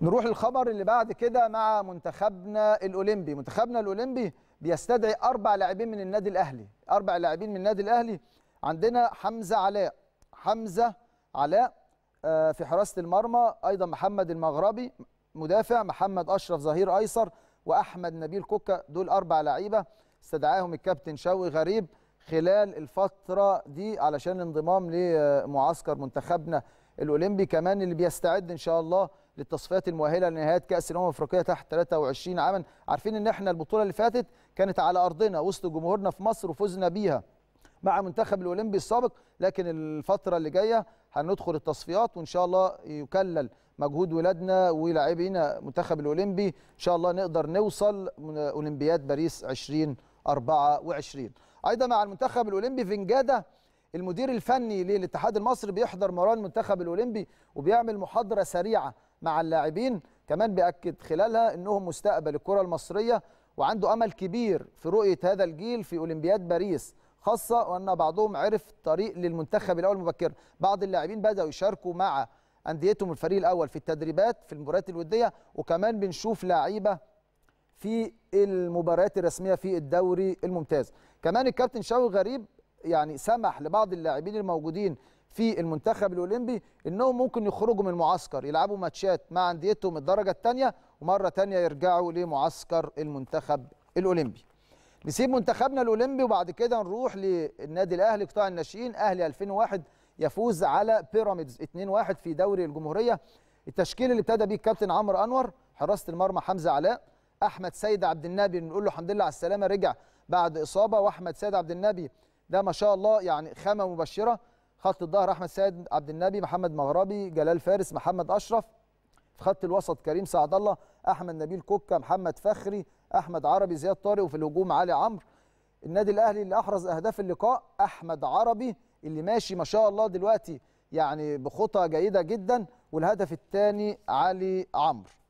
نروح الخبر اللي بعد كده مع منتخبنا الاولمبي منتخبنا الاولمبي بيستدعي اربع لاعبين من النادي الاهلي اربع لاعبين من النادي الاهلي عندنا حمزه علاء حمزه علاء آه، في حراسه المرمى ايضا محمد المغربي مدافع محمد اشرف ظهير ايسر واحمد نبيل كوكا دول اربع لعيبه استدعاهم الكابتن شوقي غريب خلال الفتره دي علشان الانضمام لمعسكر منتخبنا الاولمبي كمان اللي بيستعد ان شاء الله للتصفيات المؤهله لنهايات كاس الامم الافريقيه تحت 23 عاما عارفين ان احنا البطوله اللي فاتت كانت على ارضنا وسط جمهورنا في مصر وفزنا بيها مع منتخب الاولمبي السابق لكن الفتره اللي جايه هندخل التصفيات وان شاء الله يكلل مجهود ولادنا ولاعبينا منتخب الاولمبي ان شاء الله نقدر نوصل اولمبياد باريس 2024 ايضا مع المنتخب الاولمبي فنجاده المدير الفني للاتحاد المصري بيحضر مران المنتخب الاولمبي وبيعمل محاضره سريعه مع اللاعبين كمان بيأكد خلالها أنهم مستقبل الكرة المصرية وعنده أمل كبير في رؤية هذا الجيل في أولمبياد باريس خاصة وأن بعضهم عرف طريق للمنتخب الأول مبكر بعض اللاعبين بدأوا يشاركوا مع أنديتهم الفريق الأول في التدريبات في المباريات الودية وكمان بنشوف لعيبة في المباريات الرسمية في الدوري الممتاز كمان الكابتن شاوي غريب يعني سمح لبعض اللاعبين الموجودين في المنتخب الاولمبي انهم ممكن يخرجوا من المعسكر يلعبوا ماتشات مع انديتهم الدرجه الثانيه ومره ثانيه يرجعوا لمعسكر المنتخب الاولمبي. نسيب منتخبنا الاولمبي وبعد كده نروح للنادي الاهلي قطاع الناشئين اهلي 2001 يفوز على بيراميدز 2-1 في دوري الجمهوريه التشكيل اللي ابتدى بيه الكابتن عمرو انور حراسه المرمى حمزه علاء احمد سيد عبد النبي بنقول له الحمد لله على السلامه رجع بعد اصابه واحمد سيد عبد النبي ده ما شاء الله يعني خامه مبشره خط الظهر احمد سيد عبد النبي محمد مغربي جلال فارس محمد اشرف في خط الوسط كريم سعد الله احمد نبيل كوكا محمد فخري احمد عربي زياد طارق وفي الهجوم علي عمرو النادي الاهلي اللي احرز اهداف اللقاء احمد عربي اللي ماشي ما شاء الله دلوقتي يعني بخطى جيده جدا والهدف الثاني علي عمرو